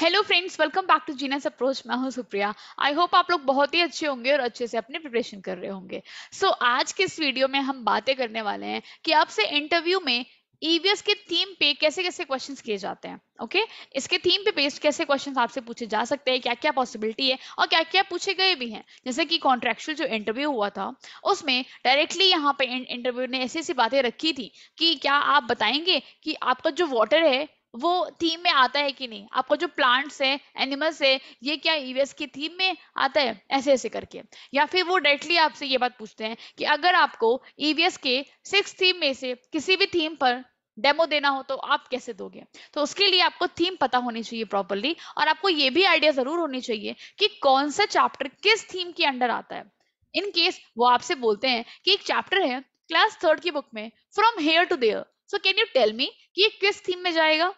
Hello friends welcome back to genius approach मैं हूं Supriya I hope आप लोग बहुत ही अच्छे होंगे और अच्छे से अपने प्रिपरेशन कर रहे होंगे सो so, आज के इस वीडियो में हम बातें करने वाले हैं कि आपसे इंटरव्यू में ईवीएस e के थीम पे कैसे कैसे क्वेश्चंस किए जाते हैं ओके okay? इसके थीम पे बेस्ड कैसे क्वेश्चंस आपसे पूछे जा सकते हैं क्या क्या पॉसिबिलिटी है और क्या क्या पूछे गए भी हैं जैसे कि कॉन्ट्रेक्चुअल जो इंटरव्यू हुआ था उसमें डायरेक्टली यहाँ पे इंटरव्यू ने ऐसी ऐसी बातें रखी थी कि क्या आप बताएंगे कि आपका जो वॉटर है वो थीम में आता है कि नहीं आपको जो प्लांट्स है एनिमल्स है ये क्या ईवीएस e की थीम में आता है ऐसे ऐसे करके या फिर वो डायरेक्टली आपसे ये बात पूछते हैं कि अगर आपको ईवीएस e के सिक्स थीम में से किसी भी थीम पर डेमो देना हो तो आप कैसे दोगे तो उसके लिए आपको थीम पता होनी चाहिए प्रॉपरली और आपको ये भी आइडिया जरूर होनी चाहिए कि कौन सा चैप्टर किस थीम के अंडर आता है इन केस वो आपसे बोलते हैं कि एक चैप्टर है क्लास थर्ड की बुक में from here to there so can you tell me कि ये किस थीम में जाएगा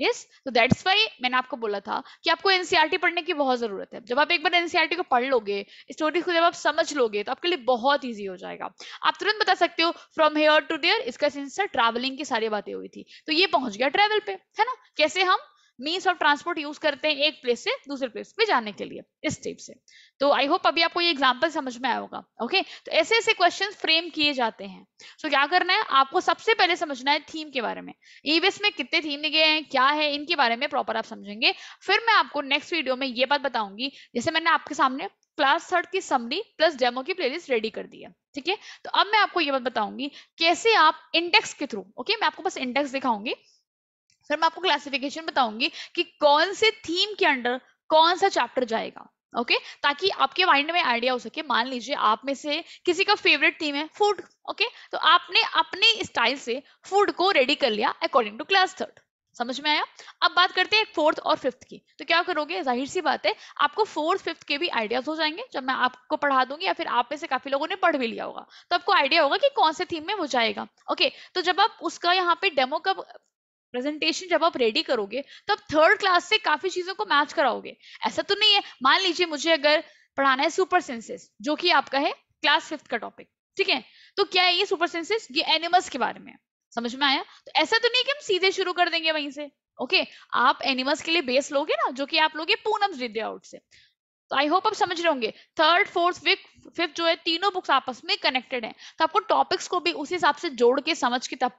यस तो that's why मैंने आपको बोला था कि आपको एनसीआरटी e पढ़ने की बहुत जरूरत है जब आप एक बार एनसीआरटी e को पढ़ लोगे स्टोरीज को जब आप समझ लोगे तो आपके लिए बहुत ईजी हो जाएगा आप तुरंत बता सकते हो फ्रॉम हेयर टू देयर इसका सेंसर ट्रेवलिंग की सारी बातें हुई थी तो ये पहुंच गया ट्रैवल पे है ना कैसे हम मीन्स ऑफ ट्रांसपोर्ट यूज करते हैं एक प्लेस से दूसरे प्लेस पे जाने के लिए इस टाइप से तो आई होप अभी आपको ये एग्जाम्पल समझ में आया होगा ओके तो ऐसे ऐसे क्वेश्चन फ्रेम किए जाते हैं सो so, क्या करना है आपको सबसे पहले समझना है थीम के बारे में ईवेस में कितने थीम लिखे हैं क्या है इनके बारे में प्रॉपर आप समझेंगे फिर मैं आपको नेक्स्ट वीडियो में ये बात बताऊंगी जैसे मैंने आपके सामने क्लास थर्ड की समरी प्लस डेमो की प्लेलिस्ट रेडी कर दी है ठीक है तो अब मैं आपको ये बात बताऊंगी कैसे आप इंडेक्स के थ्रू ओके मैं आपको बस इंडेक्स दिखाऊंगी सर मैं आपको क्लासिफिकेशन बताऊंगी कि कौन से थीम के अंडर कौन सा चैप्टर जाएगा ओके okay? ताकि आपके माइंड में आइडिया हो सके मान लीजिए आप में से किसी का फेवरेट थीम है फूड ओके okay? तो आपने अपने स्टाइल से फूड को रेडी कर लिया अकॉर्डिंग टू क्लास थर्ड समझ में आया अब बात करते हैं फोर्थ और फिफ्थ की तो क्या करोगे जाहिर सी बात है आपको फोर्थ फिफ्थ के भी आइडियाज हो जाएंगे जब मैं आपको पढ़ा दूंगी या फिर आप में से काफी लोगों ने पढ़ भी लिया होगा तो आपको आइडिया होगा कि कौन से थीम में वो जाएगा ओके तो जब आप उसका यहाँ पे डेमो का प्रेजेंटेशन जब आप रेडी करोगे तब थर्ड क्लास से काफी चीजों को मैच कराओगे ऐसा तो नहीं है मान लीजिए मुझे अगर पढ़ाना है सुपर सेंसेस जो कि आपका है क्लास फिफ्थ का टॉपिक ठीक है तो क्या है ये सुपर सेंसेस ये एनिमल्स के बारे में समझ में आया तो ऐसा तो नहीं कि हम सीधे शुरू कर देंगे वहीं से ओके okay, आप एनिमल्स के लिए बेस लोगे ना जो कि आप लोगे पूनम आउट से तो आई होप आप समझ रहे होंगे थर्ड फोर्थ फिफ्थ फिफ्थ जो है तीनों बुक्स आपस में कनेक्टेड हैं तो आपको टॉपिक्स को भी उसी हिसाब से जोड़ के समझ के तब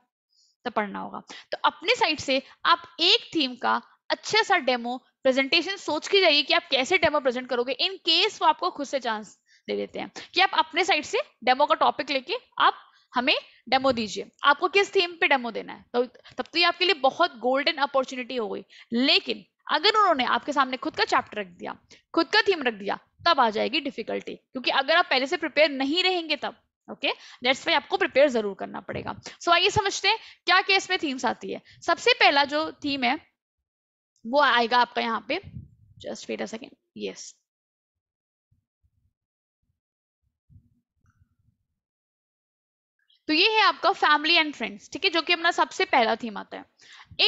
तो पढ़ना होगा तो अपने साइड से आप एक थीम का अच्छा सा डेमो प्रेजेंटेशन सोच के जाइए कि आप कैसे डेमो प्रेजेंट करोगे इन केस वो आपको खुद से चांस दे देते हैं कि आप अपने साइड से डेमो का टॉपिक लेके आप हमें डेमो दीजिए आपको किस थीम पे डेमो देना है तो तब तो ये आपके लिए बहुत गोल्डन अपॉर्चुनिटी हो गई लेकिन अगर उन्होंने आपके सामने खुद का चैप्टर रख दिया खुद का थीम रख दिया तब आ जाएगी डिफिकल्टी क्योंकि अगर आप पहले से प्रिपेयर नहीं रहेंगे तब ओके दैट्स वाई आपको प्रिपेयर जरूर करना पड़ेगा सो so, आइए समझते हैं क्या केस में थीम्स आती है सबसे पहला जो थीम है वो आएगा आपका यहाँ पे just wait a second yes तो ये है आपका फैमिली एंड फ्रेंड्स ठीक है जो कि अपना सबसे पहला थीम आता है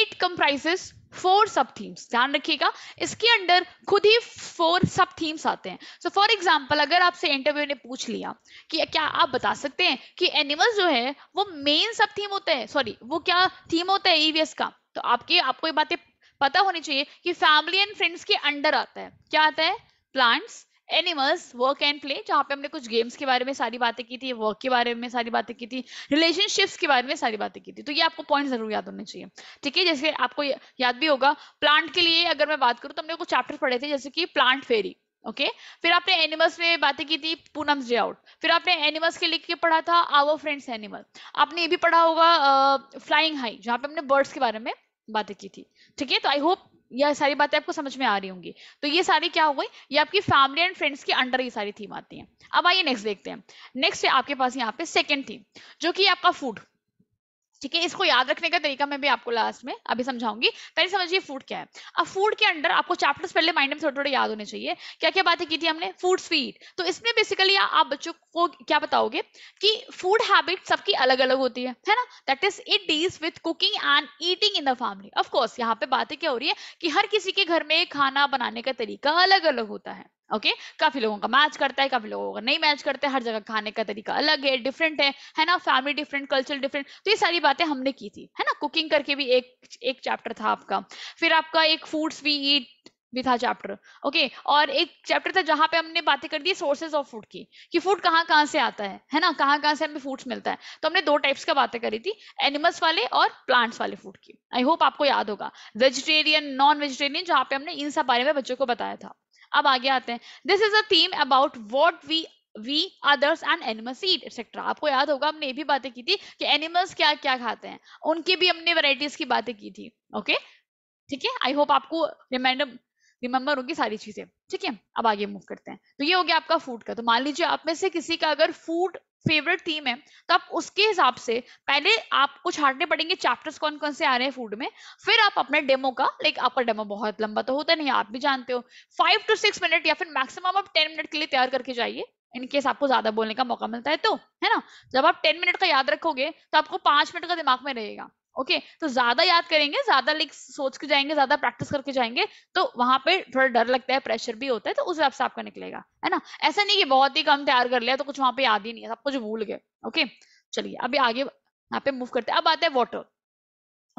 it comprises four sub themes ध्यान रखिएगा इसके अंडर खुद ही फोर सब थीम्स आते हैं सो फॉर एग्जाम्पल अगर आपसे इंटरव्यू ने पूछ लिया कि क्या आप बता सकते हैं कि एनिमल्स जो है वो मेन सब थीम होता है सॉरी वो क्या थीम होता है ईवीएस का तो आपके आपको ये बातें पता होनी चाहिए कि फैमिली एंड फ्रेंड्स के अंडर आता है क्या आता है plants animals work and play जहाँ पे हमने कुछ गेम्स के बारे में सारी बातें की थी वर्क के बारे में सारी बातें की थी रिलेशनशिप्स के बारे में सारी बातें की थी तो ये आपको पॉइंट जरूर याद होने चाहिए ठीक है जैसे आपको याद भी होगा प्लांट के लिए अगर मैं बात करूँ तो हमने कुछ चैप्टर पढ़े थे जैसे कि प्लांट फेरी ओके okay? फिर आपने एनिमल्स में बातें की थी पूनम्स डे आउट फिर आपने एनिमल्स के लिख के पढ़ा था आवर फ्रेंड्स एनिमल आपने ये भी पढ़ा होगा फ्लाइंग हाई जहाँ पे हमने बर्ड्स के बारे में बातें की थी ठीक है तो आई होप या सारी बातें आपको समझ में आ रही होंगी तो ये सारी क्या हो गई ये आपकी फैमिली एंड फ्रेंड्स के अंडर ये सारी थीम आती है अब आइए नेक्स्ट देखते हैं नेक्स्ट है आपके पास यहाँ पे सेकेंड थीम जो कि आपका फूड ठीक है इसको याद रखने का तरीका मैं भी आपको लास्ट में अभी समझाऊंगी पहले समझिए फूड क्या है अब फूड के अंडर आपको चैप्टर्स पहले माइंड में थोड़े थोड़े याद होने चाहिए क्या क्या बातें की थी हमने फूड स्वीट तो इसमें बेसिकली आप बच्चों को क्या बताओगे कि फूड हैबिट सबकी अलग अलग होती है है ना that is it deals with cooking and eating in the family of course यहाँ पे बातें क्या हो रही है कि हर किसी के घर में खाना बनाने का तरीका अलग अलग होता है ओके okay? काफी लोगों का मैच करता है काफी लोगों का नहीं मैच करता है हर जगह खाने का तरीका अलग है डिफरेंट है है ना फैमिली डिफरेंट कल्चर डिफरेंट तो ये सारी बातें हमने की थी है ना कुकिंग करके भी एक एक चैप्टर था आपका फिर आपका एक फूड्स वी ईट भी था चैप्टर ओके okay, और एक चैप्टर था जहां पे हमने बातें कर दी सोर्सेज ऑफ फूड की कि फूड कहाँ कहाँ से आता है है ना कहाँ कहाँ से हमें फूड्स मिलता है तो हमने दो टाइप्स का बातें करी थी एनिमल्स वाले और प्लांट्स वाले फूड की आई होप आपको याद होगा वेजिटेरियन नॉन वेजिटेरियन जहाँ पे हमने इन सब बारे में बच्चों को बताया था अब आगे आते हैं this is a theme about what we we others and animals eat etcetera आपको याद होगा हमने ये भी बातें की थी कि एनिमल्स क्या क्या खाते हैं उनकी भी हमने वेराइटीज की बातें की थी ओके ठीक है आई होप आपको रिमाइंडर रिमेंबर होगी सारी चीजें ठीक है अब आगे मूव करते हैं तो ये हो गया आपका फूड का तो मान लीजिए आप में से किसी का अगर फूड फेवरेट थीम है तो आप उसके हिसाब से पहले आपको छाटने पड़ेंगे चैप्टर्स कौन कौन से आ रहे हैं फूड में फिर आप अपने डेमो का लाइक आपका डेमो बहुत लंबा तो होता नहीं आप भी जानते हो फाइव टू सिक्स मिनट या फिर मैक्सिमम आप टेन मिनट के लिए तैयार करके जाइए इनकेस आपको ज्यादा बोलने का मौका मिलता है तो है ना जब आप टेन मिनट का याद रखोगे तो आपको पांच मिनट का दिमाग में रहेगा ओके okay, तो ज्यादा याद करेंगे ज्यादा लिख सोच के जाएंगे ज्यादा प्रैक्टिस करके जाएंगे तो वहां पे थोड़ा डर लगता है प्रेशर भी होता है तो उस हिसाब से आपका निकलेगा है ना ऐसा नहीं कि बहुत ही कम तैयार कर लिया तो कुछ वहां पे याद ही नहीं है सब कुछ भूल गए ओके चलिए अभी आगे यहाँ पे मूव करते हैं अब आता है वॉटर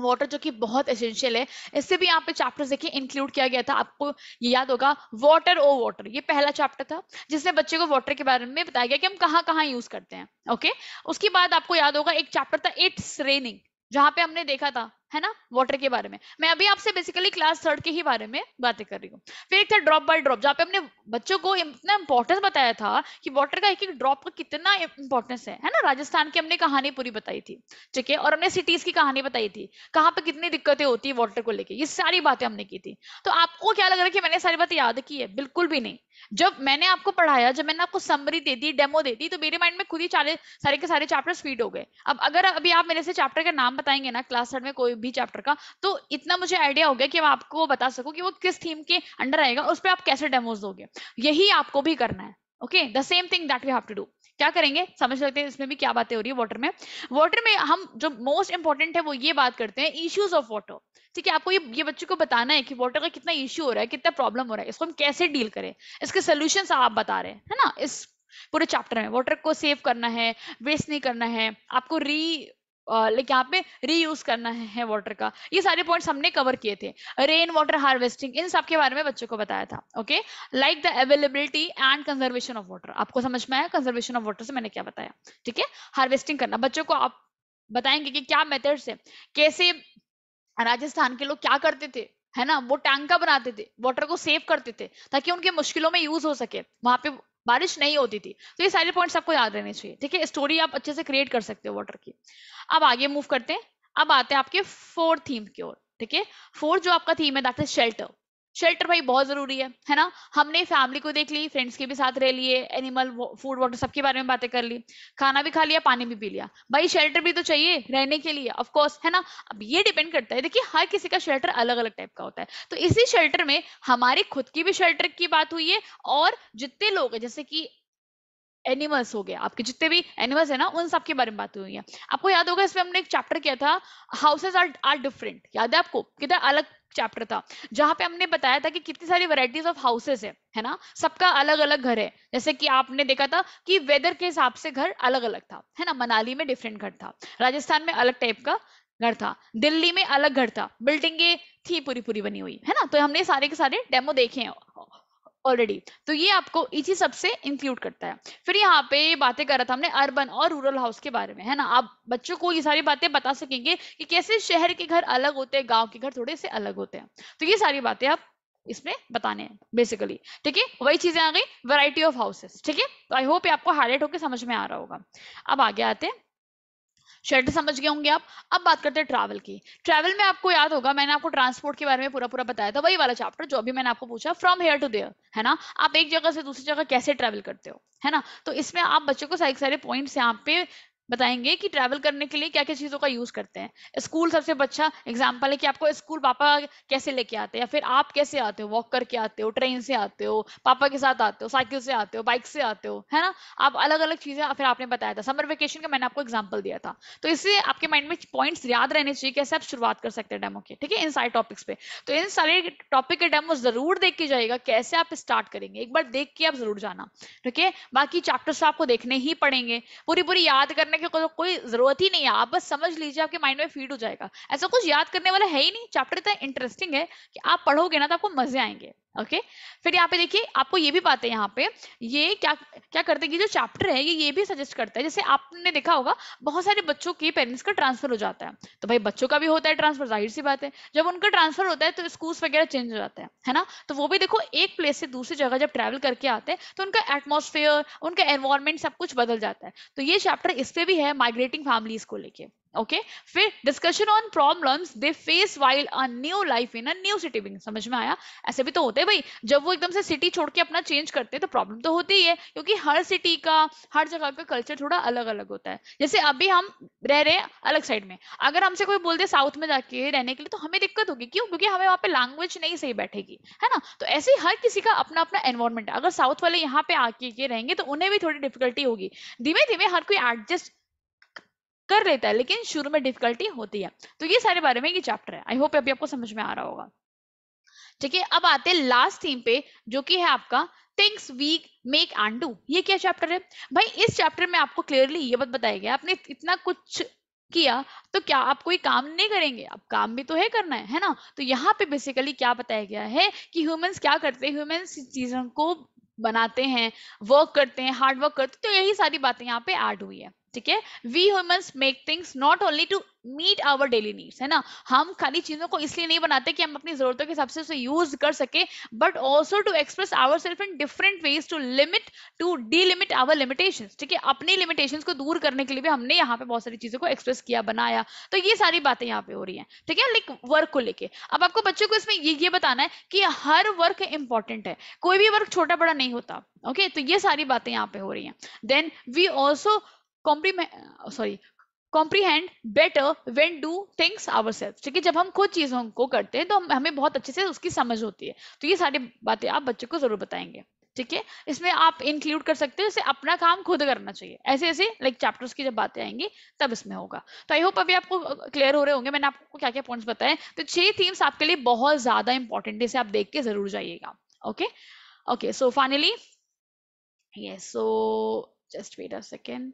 वाटर जो कि बहुत एसेंशियल है इससे भी यहाँ पे चैप्टर देखिए इंक्लूड किया गया था आपको ये याद होगा वाटर ओ वाटर ये पहला चैप्टर था जिसमें बच्चे को वाटर के बारे में बताया गया कि हम कहाँ कहाँ यूज करते हैं ओके उसके बाद आपको याद होगा एक चैप्टर था इट्स रेनिंग जहां पे हमने देखा था है ना वाटर के बारे में मैं अभी आपसे बेसिकली क्लास थर्ड के ही बारे में बातें कर रही हूँ फिर एक था ड्रॉप बाय ड्रॉप जहाँ पे हमने बच्चों को इतना इंपॉर्टेंस बताया था कि वाटर का एक एक ड्रॉप का कितना इंपॉर्टेंस है है ना राजस्थान की हमने कहानी पूरी बताई थी ठीक है और हमने सिटीज की कहानी बताई थी कहाँ पे कितनी दिक्कतें होती है वाटर को लेकर ये सारी बातें हमने की थी तो आपको क्या लग रहा है कि मैंने सारी बातें याद की है बिल्कुल भी नहीं जब मैंने आपको पढ़ाया जब मैंने आपको समरी दे दी डेमो दे दी तो मेरे माइंड में खुद ही सारे के सारे चैप्टर स्पीड हो गए अब अगर अभी आप मेरे से चैप्टर का नाम बताएंगे ना क्लास थर्ड में कोई भी चैप्टर का तो इतना मुझे आइडिया हो गया कि मैं आपको बता सकूं कि वो किस थीम के अंडर आएगा उस पर आप कैसे डेमोज दोगे यही आपको भी करना है okay the same thing that we have to do क्या करेंगे समझ लगते हैं इसमें भी क्या बातें हो रही है वाटर में वाटर में हम जो मोस्ट इंपॉर्टेंट है वो ये बात करते हैं इश्यूज ऑफ वाटर ठीक है आपको ये ये बच्चे को बताना है कि वाटर का कितना इश्यू हो रहा है कितना प्रॉब्लम हो रहा है इसको हम कैसे डील करें इसके सोल्यूशन आप बता रहे हैं है ना इस पूरे चैप्टर में वाटर को सेव करना है वेस्ट नहीं करना है आपको री लाइक यहाँ पे रीयूज करना है वाटर का ये सारे पॉइंट्स हमने कवर किए थे रेन वाटर हार्वेस्टिंग इन सब के बारे में बच्चों को बताया था okay like the availability and conservation of water आपको समझ में आया कंजर्वेशन ऑफ वाटर से मैंने क्या बताया ठीक है हार्वेस्टिंग करना बच्चों को आप बताएंगे कि क्या मेथड से कैसे राजस्थान के लोग क्या करते थे है ना वो टैंका बनाते थे वाटर को सेव करते थे ताकि उनके मुश्किलों में यूज हो सके वहां पे बारिश नहीं होती थी तो ये सारे पॉइंट्स आपको याद रहने चाहिए ठीक है स्टोरी आप अच्छे से क्रिएट कर सकते हो वाटर की अब आगे मूव करते हैं अब आते हैं आपके फोर्थ थीम की ओर ठीक है फोर्थ जो आपका थीम है दैट इज शेल्टर शेल्टर भाई बहुत जरूरी है है ना हमने फैमिली को देख ली फ्रेंड्स के भी साथ रह लिए एनिमल फूड वाटर सबके बारे में बातें कर ली खाना भी खा लिया पानी भी पी लिया भाई शेल्टर भी तो चाहिए रहने के लिए ऑफकोर्स है ना अब ये डिपेंड करता है देखिए हर किसी का शेल्टर अलग अलग टाइप का होता है तो इसी शेल्टर में हमारे खुद की भी शेल्टर की बात हुई है और जितने लोग हैं जैसे कि एनिमल्स हो गए आपके जितने भी एनिमल्स है ना उन सबके बारे में बात हुई है आपको याद होगा इसमें हमने एक चैप्टर किया था हाउसेज आर आर डिफरेंट याद है आपको कितना अलग चैप्टर था जहां पे हमने बताया था कि कितनी सारी वैरायटीज ऑफ हाउसेस है है ना सबका अलग अलग घर है जैसे कि आपने देखा था कि वेदर के हिसाब से घर अलग अलग था है ना मनाली में डिफरेंट घर था राजस्थान में अलग टाइप का घर था दिल्ली में अलग घर था बिल्डिंगे थी पूरी पूरी बनी हुई है ना तो हमने सारे के सारे डेमो देखे हैं ऑलरेडी तो ये आपको इसी सबसे इंक्लूड करता है फिर यहाँ पे बातें कर रहा था हमने अर्बन और रूरल हाउस के बारे में है ना आप बच्चों को ये सारी बातें बता सकेंगे कि कैसे शहर के घर अलग होते हैं गाँव के घर थोड़े से अलग होते हैं तो ये सारी बातें आप इसमें बताने हैं बेसिकली ठीक है वही चीजें आ गई वराइटी ऑफ हाउसेस ठीक है तो आई होप ये आपको हाईलाइट होकर समझ में आ रहा होगा अब आगे आते हैं शेड समझ गए होंगे आप अब बात करते हैं ट्रैवल की ट्रैवल में आपको याद होगा मैंने आपको ट्रांसपोर्ट के बारे में पूरा पूरा बताया था वही वाला चैप्टर जो अभी मैंने आपको पूछा फ्रॉम हेयर टू देयर है ना आप एक जगह से दूसरी जगह कैसे ट्रैवल करते हो है ना तो इसमें आप बच्चों को सारे सारे पॉइंट्स यहाँ पे बताएंगे कि ट्रैवल करने के लिए क्या क्या चीज़ों का यूज़ करते हैं स्कूल सबसे अच्छा एग्जाम्पल है कि आपको स्कूल पापा कैसे लेके आते हैं या फिर आप कैसे आते हो वॉक करके आते हो ट्रेन से आते हो पापा के साथ आते हो साइकिल से आते हो बाइक से आते हो है ना आप अलग अलग चीज़ें फिर आपने बताया था समर वेकेशन का मैंने आपको एग्जाम्पल दिया था तो इससे आपके माइंड में पॉइंट्स याद रहने चाहिए कैसे आप शुरुआत कर सकते हैं डेमो के ठीक है इन सारे टॉपिक्स पे तो इन सारे टॉपिक के डेमो जरूर देख के जाएगा कैसे आप स्टार्ट करेंगे एक बार देख के आप जरूर जाना ठीक है बाकी चैप्टर्स तो आपको देखने ही पड़ेंगे पूरी पूरी याद करने की को, कोई जरूरत ही नहीं है आप बस समझ लीजिए आपके माइंड में फीड हो जाएगा ऐसा कुछ याद करने वाला है ही नहीं चैप्टर इतना इंटरेस्टिंग है कि आप पढ़ोगे ना तो आपको मजे आएंगे ओके फिर यहाँ पे देखिए आपको ये भी बात है यहाँ पे ये क्या क्या करते हैं कि जो चैप्टर है ये ये भी सजेस्ट करता है जैसे आपने देखा होगा बहुत सारे बच्चों के पेरेंट्स का ट्रांसफर हो जाता है तो भाई बच्चों का भी होता है ट्रांसफर जाहिर सी बात है जब उनका ट्रांसफर होता है तो स्कूल्स वगैरह चेंज हो जाते हैं है ना तो वो भी देखो एक प्लेस से दूसरी जगह जब ट्रैवल करके आते हैं तो उनका एटमोसफेयर उनका एनवायरमेंट सब कुछ बदल जाता है तो ये चैप्टर इस पर भी है माइग्रेटिंग फैमिलीज को लेकर ओके फिर discussion on problems they face while a new life in a new city being समझ में आया ऐसे भी तो होते हैं भाई जब वो एकदम से सिटी छोड़ के अपना चेंज करते हैं तो प्रॉब्लम तो होती ही है क्योंकि हर सिटी का हर जगह का कल्चर थोड़ा अलग अलग होता है जैसे अभी हम रह रहे हैं अलग साइड में अगर हमसे कोई बोल दे साउथ में जाके रहने के लिए तो हमें दिक्कत होगी क्यों क्योंकि हमें वहाँ पे लैंग्वेज नहीं सही बैठेगी है ना तो ऐसे ही हर किसी का अपना अपना एनवायरमेंट है अगर साउथ वाले यहाँ पे आके ये रहेंगे तो उन्हें भी थोड़ी डिफिकल्टी होगी धीमे धीमे हर कोई एडजस्ट कर लेता है लेकिन शुरू में डिफिकल्टी होती है तो ये सारे बारे में ये चैप्टर है आई होप अभी आपको समझ में आ रहा होगा ठीक है अब आते हैं लास्ट थीम पे जो कि है आपका things we make and do ये क्या चैप्टर है भाई इस चैप्टर में आपको क्लियरली ये बात बताया गया आपने इतना कुछ किया तो क्या आप कोई काम नहीं करेंगे आप काम भी तो है करना है है ना तो यहाँ पे बेसिकली क्या बताया गया है कि ह्यूमंस क्या करते हैं ह्यूमंस चीजों को बनाते हैं वर्क करते हैं हार्ड वर्क करते हैं तो यही सारी बातें यहाँ पे ऐड हुई है ठीक है we human make things not only to meet our daily needs है ना हम खाली चीजों को इसलिए नहीं बनाते कि हम अपनी जरूरतों के हिसाब से उसे यूज कर सके but also to express our self in different ways to limit to the limit our limitation ठीक है अपनी लिमिटेशन को दूर करने के लिए भी हमने यहाँ पे बहुत सारी चीजों को एक्सप्रेस किया बनाया तो ये सारी बातें यहाँ पे हो रही है ठीक है लाइक वर्क को लेके अब आपको बच्चों को इसमें ये ये बताना है कि हर वर्क इंपॉर्टेंट है कोई भी वर्क छोटा बड़ा नहीं होता ओके okay? तो ये सारी बातें यहाँ पे हो रही है then we also sorry comprehend better when do things our self ठीक है जब हम खुद चीजों को करते हैं तो हमें बहुत अच्छे से उसकी समझ होती है तो ये सारी बातें आप बच्चों को जरूर बताएंगे ठीक है इसमें आप इंक्लूड कर सकते हो अपना काम खुद करना चाहिए ऐसे ऐसे लाइक चैप्टर्स की जब बातें आएंगी तब इसमें होगा तो आई होप अभी आपको क्लियर uh, हो रहे होंगे मैंने आपको क्या क्या पॉइंट्स बताए तो छह थीम्स आपके लिए बहुत ज्यादा इंपॉर्टेंट है इसे आप देख के जरूर जाइएगा okay okay so finally yes so just wait a second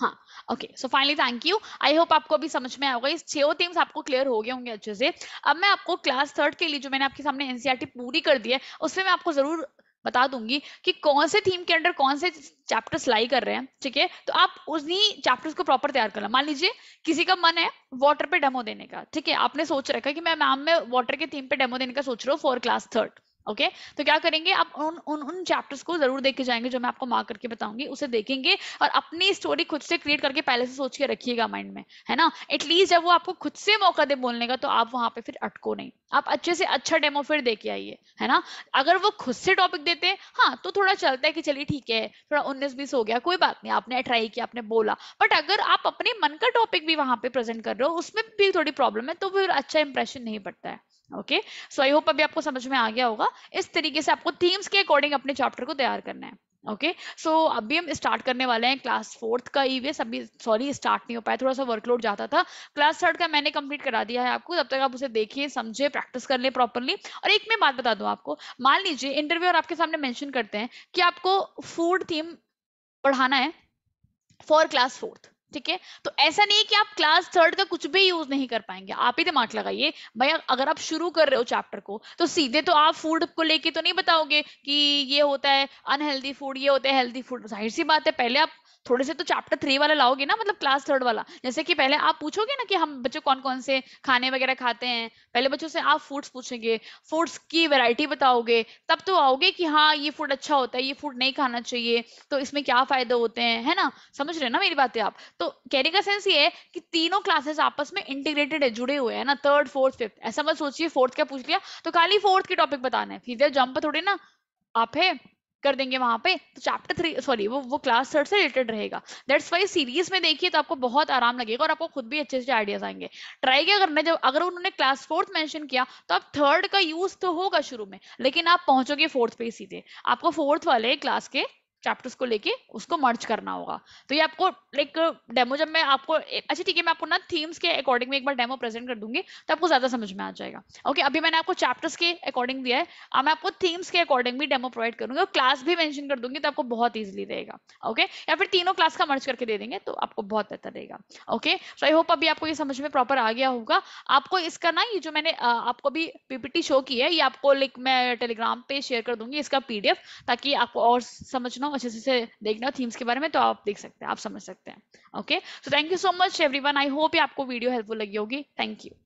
हाँ okay so finally thank you I hope आपको अभी समझ में आएगा इस छह थीम्स आपको क्लियर हो गए होंगे अच्छे से अब मैं आपको क्लास थर्ड के लिए जो मैंने आपके सामने एनसीआरटी पूरी कर दी है उसमें मैं आपको जरूर बता दूंगी कि कौन से थीम के अंडर कौन से चैप्टर्स लाई कर रहे हैं ठीक है तो आप उन्हीं चैप्टर्स को प्रॉपर तैयार कर लो मान लीजिए किसी का मन है वाटर पे डेमो देने का ठीक है आपने सोच रखा कि मैं मैम मैं वाटर के थीम पे डेमो देने का सोच रहा हूँ four class third okay okay? तो क्या करेंगे आप उन उन उन चैप्टर्स को जरूर देख के जाएंगे जो मैं आपको मार्क करके बताऊंगी उसे देखेंगे और अपनी स्टोरी खुद से क्रिएट करके पहले से सोच के रखिएगा माइंड में है ना एटलीस्ट जब वो आपको खुद से मौका दे बोलने का तो आप वहां पे फिर अटको नहीं आप अच्छे से अच्छा डेमो फिर दे के आइए है ना अगर वो खुद से टॉपिक देते हाँ तो थोड़ा चलता है कि चलिए ठीक है थोड़ा उन्नीस बीस हो गया कोई बात नहीं आपने ट्राई किया आपने बोला बट अगर आप अपने मन का टॉपिक भी वहां पे प्रेजेंट कर रहे हो उसमें भी थोड़ी प्रॉब्लम है तो फिर अच्छा इंप्रेशन नहीं पड़ता है ओके सो आई होप अभी आपको समझ में आ गया होगा इस तरीके से आपको थीम्स के अकॉर्डिंग अपने चैप्टर को तैयार करना है ओके okay? सो so, अभी हम स्टार्ट करने वाले हैं क्लास फोर्थ का ई अभी सॉरी स्टार्ट नहीं हो पाया थोड़ा सा वर्कलोड जाता था क्लास थर्ड का मैंने कंप्लीट करा दिया है आपको तब तक आप उसे देखिए समझे प्रैक्टिस कर ले प्रॉपरली और एक मैं बात बता दूं आपको मान लीजिए इंटरव्यू और आपके सामने मैंशन करते हैं कि आपको फूड थीम पढ़ाना है फॉर क्लास फोर्थ ठीक है तो ऐसा नहीं है कि आप क्लास थर्ड का कुछ भी यूज नहीं कर पाएंगे आप ही दिमाग लगाइए भैया अगर आप शुरू कर रहे हो चैप्टर को तो सीधे तो आप फूड को लेके तो नहीं बताओगे कि ये होता है अनहेल्दी फूड ये होता है हेल्दी फूड जाहिर सी बात है पहले आप थोड़े से तो चैप्टर थ्री वाला लाओगे ना मतलब क्लास थर्ड वाला जैसे कि पहले आप पूछोगे ना कि हम बच्चों कौन कौन से खाने वगैरह खाते हैं पहले बच्चों से आप फूड्स पूछेंगे फूड्स की वैरायटी बताओगे तब तो आओगे कि हाँ ये फूड अच्छा होता है ये फूड नहीं खाना चाहिए तो इसमें क्या फायदे होते हैं है ना समझ रहे ना मेरी बातें आप तो तो कहने का सेंस ये है कि तीनों क्लासेस आपस में इंटीग्रेटेड है जुड़े हुए हैं ना थर्ड फोर्थ फिफ्थ ऐसा मत सोचिए फोर्थ क्या पूछ लिया तो खाली फोर्थ के टॉपिक बताना है फिर जंप थोड़े ना आप है कर देंगे वहां पे तो चैप्टर थ्री सॉरी वो वो क्लास थर्ड से रिलेटेड रहेगा दैट्स वाई सीरीज में देखिए तो आपको बहुत आराम लगेगा और आपको खुद भी अच्छे से आइडियाज आएंगे ट्राई किया करना जब अगर उन्होंने क्लास फोर्थ मेंशन किया तो आप थर्ड का यूज तो होगा शुरू में लेकिन आप पहुंचोगे फोर्थ पे सीधे आपको फोर्थ वाले क्लास के चैप्टर्स को लेके उसको मर्ज करना होगा तो ये आपको लाइक डेमो जब मैं आपको अच्छा ठीक है मैं आपको ना थीम्स के अकॉर्डिंग में एक बार डेमो प्रेजेंट कर दूंगी तो आपको ज्यादा समझ में आ जाएगा ओके अभी मैंने आपको चैप्टर्स के अकॉर्डिंग दिया है अब मैं आपको थीम्स के अकॉर्डिंग भी डेमो प्रोवाइड करूंगी और क्लास भी मैंशन कर दूंगी तो आपको बहुत ईजिली रहेगा ओके या फिर तीनों क्लास का मर्ज करके दे देंगे तो आपको बहुत बेहतर रहेगा ओके सो आई होप अभी आपको ये समझ में प्रॉपर आ गया होगा आपको इसका ना ये जो मैंने आपको अभी पीपीटी शो की है ये आपको लिंक मैं टेलीग्राम पे शेयर कर दूंगी इसका पीडीएफ ताकि आपको और समझना हो अच्छे से देखना थीम्स के बारे में तो आप देख सकते हैं आप समझ सकते हैं okay so thank you so much everyone I hope ये आपको वीडियो हेल्पफुल लगी होगी थैंक यू